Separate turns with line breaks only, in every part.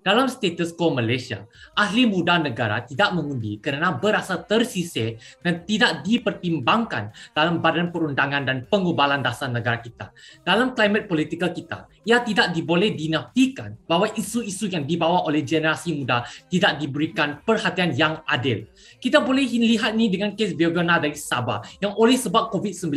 dalam status quo Malaysia, ahli muda negara tidak mengundi kerana berasa tersisih dan tidak dipertimbangkan dalam badan perundangan dan pengubalan dasar negara kita. Dalam klimat politikal kita, ia tidak diboleh dinafikan bahawa isu-isu yang dibawa oleh generasi muda tidak diberikan perhatian yang adil. Kita boleh lihat ni dengan kes Biogana dari Sabah yang oleh sebab COVID-19,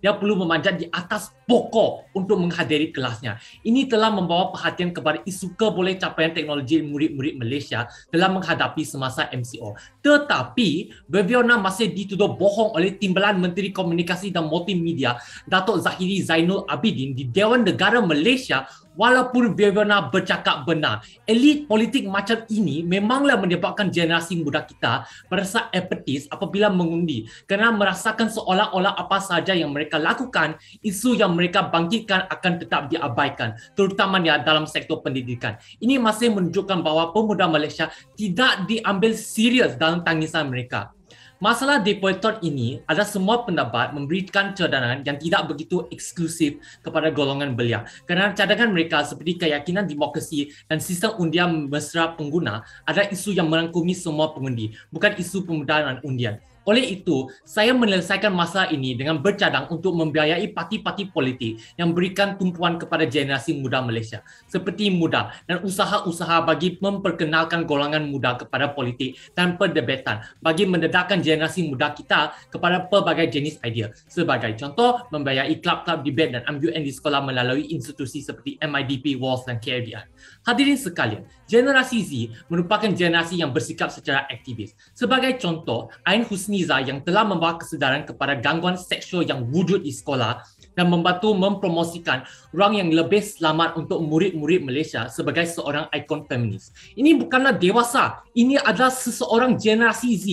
dia perlu memanjat di atas pokok untuk menghadiri kelasnya. Ini telah membawa perhatian kepada isu keboleh capaian teknologi murid-murid Malaysia dalam menghadapi semasa MCO. Tetapi, Beviona masih dituduh bohong oleh Timbalan Menteri Komunikasi dan Multimedia Datuk Zahiri Zainul Abidin di Dewan Negara Malaysia walaupun Viviana bercakap benar. Elit politik macam ini memanglah menyebabkan generasi muda kita merasa apatis apabila mengundi kerana merasakan seolah-olah apa sahaja yang mereka lakukan, isu yang mereka bangkitkan akan tetap diabaikan terutamanya dalam sektor pendidikan. Ini masih menunjukkan bahawa pemuda Malaysia tidak diambil serius dalam tangisan mereka. Masalah deploy ini adalah semua pendapat memberikan cadangan yang tidak begitu eksklusif kepada golongan belia kerana cadangan mereka seperti keyakinan demokrasi dan sistem undian mesra pengguna adalah isu yang merangkumi semua pengundi, bukan isu pemodalan undian. Oleh itu, saya menyelesaikan masalah ini dengan bercadang untuk membiayai parti-parti politik yang berikan tumpuan kepada generasi muda Malaysia seperti muda dan usaha-usaha bagi memperkenalkan golongan muda kepada politik dan perdebatan bagi mendedahkan generasi muda kita kepada pelbagai jenis idea. Sebagai contoh, membiayai klub-klub debat dan MUN di sekolah melalui institusi seperti MIDP, Walls dan KRDI. Hadirin sekalian, generasi Z merupakan generasi yang bersikap secara aktivis. Sebagai contoh, Ain Husni Iza yang telah membawa kesedaran kepada gangguan seksual yang wujud di sekolah dan membantu mempromosikan ruang yang lebih selamat untuk murid-murid Malaysia sebagai seorang ikon feminis. Ini bukanlah dewasa, ini adalah seseorang generasi Z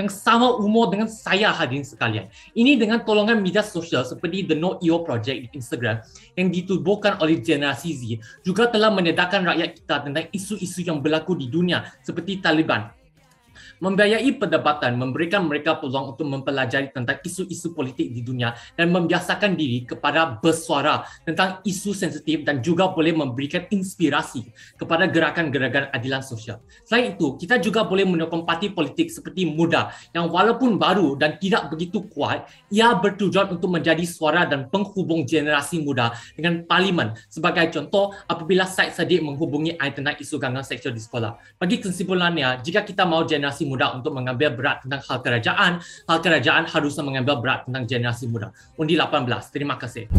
yang sama umur dengan saya hadirin sekalian. Ini dengan tolongan media sosial seperti The No EO Project di Instagram yang ditubuhkan oleh generasi Z juga telah menedakan rakyat kita tentang isu-isu yang berlaku di dunia seperti Taliban, membiayai perdebatan, memberikan mereka peluang untuk mempelajari tentang isu-isu politik di dunia dan membiasakan diri kepada bersuara tentang isu sensitif dan juga boleh memberikan inspirasi kepada gerakan-gerakan adilan sosial. Selain itu, kita juga boleh menyokong parti politik seperti muda yang walaupun baru dan tidak begitu kuat, ia bertujuan untuk menjadi suara dan penghubung generasi muda dengan parlimen. Sebagai contoh, apabila Syed Sadiq menghubungi saya tentang isu gangguan seksual di sekolah. Bagi kesimpulannya, jika kita mahu generasi muda muda untuk mengambil berat tentang hal kerajaan, hal kerajaan harusnya mengambil berat tentang generasi muda. Undi 18. Terima kasih.